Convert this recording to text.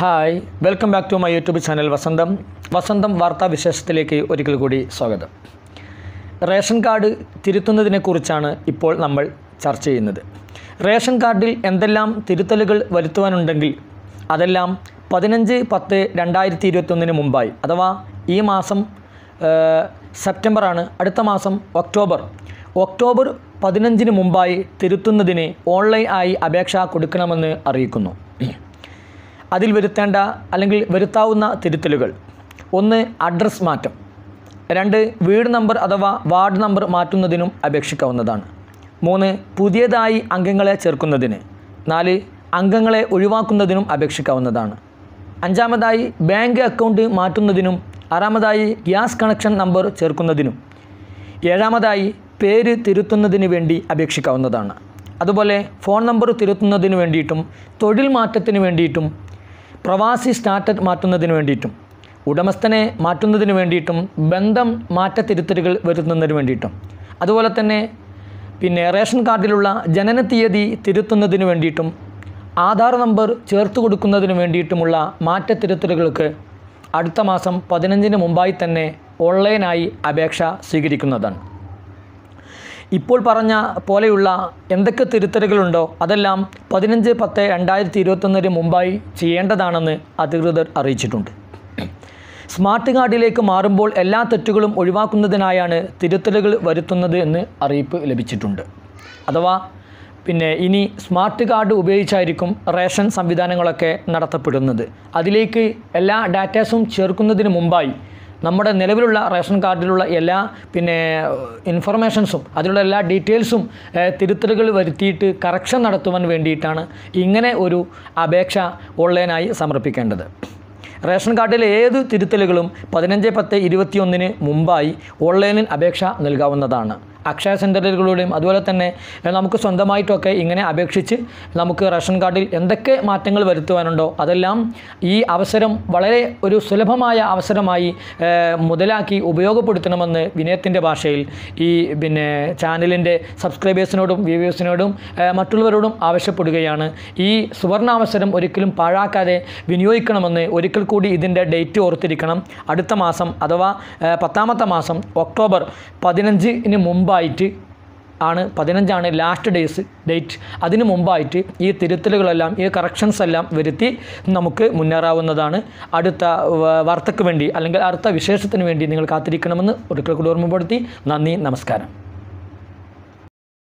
hi welcome back to my YouTube channel വസന്തം വസന്തം വാർത്താ വിശേഷത്തിലേക്ക് ഒരിക്കൽ കൂടി സ്വാഗതം റേഷൻ കാർഡ് തിരുത്തുന്നതിനെക്കുറിച്ചാണ് ഇപ്പോൾ നമ്മൾ ചർച്ച ചെയ്യുന്നത് റേഷൻ കാർഡിൽ എന്തെല്ലാം തിരുത്തലുകൾ വരുത്തുവാനുണ്ടെങ്കിൽ അതെല്ലാം പതിനഞ്ച് പത്ത് രണ്ടായിരത്തി ഇരുപത്തൊന്നിന് മുമ്പായി അഥവാ ഈ മാസം സെപ്റ്റംബറാണ് അടുത്ത മാസം ഒക്ടോബർ ഒക്ടോബർ പതിനഞ്ചിന് മുമ്പായി തിരുത്തുന്നതിന് ഓൺലൈൻ ആയി അപേക്ഷ കൊടുക്കണമെന്ന് അറിയിക്കുന്നു അതിൽ വരുത്തേണ്ട അല്ലെങ്കിൽ വരുത്താവുന്ന തിരുത്തലുകൾ ഒന്ന് അഡ്രസ് മാറ്റം രണ്ട് വീട് നമ്പർ അഥവാ വാർഡ് നമ്പർ മാറ്റുന്നതിനും അപേക്ഷിക്കാവുന്നതാണ് മൂന്ന് പുതിയതായി അംഗങ്ങളെ ചേർക്കുന്നതിന് നാല് അംഗങ്ങളെ ഒഴിവാക്കുന്നതിനും അപേക്ഷിക്കാവുന്നതാണ് അഞ്ചാമതായി ബാങ്ക് അക്കൗണ്ട് മാറ്റുന്നതിനും ആറാമതായി ഗ്യാസ് കണക്ഷൻ നമ്പർ ചേർക്കുന്നതിനും ഏഴാമതായി പേര് തിരുത്തുന്നതിന് വേണ്ടി അപേക്ഷിക്കാവുന്നതാണ് അതുപോലെ ഫോൺ നമ്പർ തിരുത്തുന്നതിന് വേണ്ടിയിട്ടും തൊഴിൽ മാറ്റത്തിന് വേണ്ടിയിട്ടും പ്രവാസി സ്റ്റാറ്റസ് മാറ്റുന്നതിന് വേണ്ടിയിട്ടും ഉടമസ്ഥനെ മാറ്റുന്നതിന് വേണ്ടിയിട്ടും ബന്ധം മാറ്റത്തിരുത്തലുകൾ വരുത്തുന്നതിന് വേണ്ടിയിട്ടും അതുപോലെ തന്നെ പിന്നെ റേഷൻ കാർഡിലുള്ള ജനന തീയതി തിരുത്തുന്നതിന് വേണ്ടിയിട്ടും ആധാർ നമ്പർ ചേർത്ത് കൊടുക്കുന്നതിന് വേണ്ടിയിട്ടുമുള്ള മാറ്റത്തിരുത്തലുകൾക്ക് അടുത്ത മാസം പതിനഞ്ചിന് മുമ്പായി തന്നെ ഓൺലൈനായി അപേക്ഷ സ്വീകരിക്കുന്നതാണ് ഇപ്പോൾ പറഞ്ഞ പോലെയുള്ള എന്തൊക്കെ തിരുത്തലുകളുണ്ടോ അതെല്ലാം പതിനഞ്ച് പത്ത് രണ്ടായിരത്തി ഇരുപത്തൊന്നിന് മുമ്പായി ചെയ്യേണ്ടതാണെന്ന് അധികൃതർ അറിയിച്ചിട്ടുണ്ട് സ്മാർട്ട് കാർഡിലേക്ക് മാറുമ്പോൾ എല്ലാ തെറ്റുകളും ഒഴിവാക്കുന്നതിനായാണ് തിരുത്തലുകൾ വരുത്തുന്നത് എന്ന് അറിയിപ്പ് ലഭിച്ചിട്ടുണ്ട് അഥവാ പിന്നെ ഇനി സ്മാർട്ട് കാർഡ് ഉപയോഗിച്ചായിരിക്കും റേഷൻ സംവിധാനങ്ങളൊക്കെ നടത്തപ്പെടുന്നത് അതിലേക്ക് എല്ലാ ഡാറ്റാസും ചേർക്കുന്നതിന് മുമ്പായി നമ്മുടെ നിലവിലുള്ള റേഷൻ കാർഡിലുള്ള എല്ലാ പിന്നെ ഇൻഫർമേഷൻസും അതിലുള്ള എല്ലാ ഡീറ്റെയിൽസും തിരുത്തലുകൾ വരുത്തിയിട്ട് കറക്ഷൻ നടത്തുവാൻ വേണ്ടിയിട്ടാണ് ഇങ്ങനെ ഒരു അപേക്ഷ ഓൺലൈനായി സമർപ്പിക്കേണ്ടത് റേഷൻ കാർഡിലെ ഏത് തിരുത്തലുകളും പതിനഞ്ച് പത്ത് ഇരുപത്തിയൊന്നിന് മുമ്പായി ഓൺലൈനിൽ അപേക്ഷ നൽകാവുന്നതാണ് അക്ഷയ സെൻറ്ററുകളിലൂടെയും അതുപോലെ തന്നെ നമുക്ക് സ്വന്തമായിട്ടൊക്കെ ഇങ്ങനെ അപേക്ഷിച്ച് നമുക്ക് റേഷൻ കാർഡിൽ എന്തൊക്കെ മാറ്റങ്ങൾ വരുത്തുവാനുണ്ടോ അതെല്ലാം ഈ അവസരം വളരെ ഒരു സുലഭമായ അവസരമായി മുതലാക്കി ഉപയോഗപ്പെടുത്തണമെന്ന് വിനയത്തിൻ്റെ ഭാഷയിൽ ഈ പിന്നെ ചാനലിൻ്റെ സബ്സ്ക്രൈബേഴ്സിനോടും വ്യൂവേഴ്സിനോടും മറ്റുള്ളവരോടും ആവശ്യപ്പെടുകയാണ് ഈ സുവർണാവസരം ഒരിക്കലും പാഴാക്കാതെ വിനിയോഗിക്കണമെന്ന് ഒരിക്കൽ കൂടി ഇതിൻ്റെ ഡേറ്റ് ഓർത്തിരിക്കണം അടുത്ത മാസം അഥവാ പത്താമത്തെ മാസം ഒക്ടോബർ പതിനഞ്ചിന് മുമ്പ് മുമ്പായിട്ട് ആണ് പതിനഞ്ചാണ് ലാസ്റ്റ് ഡേയ്സ് ഡേറ്റ് അതിന് മുമ്പായിട്ട് ഈ തിരുത്തലുകളെല്ലാം ഈ കറക്ഷൻസ് എല്ലാം വരുത്തി നമുക്ക് മുന്നേറാവുന്നതാണ് അടുത്ത വാർത്തയ്ക്ക് വേണ്ടി അല്ലെങ്കിൽ അടുത്ത വിശേഷത്തിന് വേണ്ടി നിങ്ങൾ കാത്തിരിക്കണമെന്ന് ഒരിക്കൽ കൂടി ഓർമ്മപ്പെടുത്തി നന്ദി നമസ്കാരം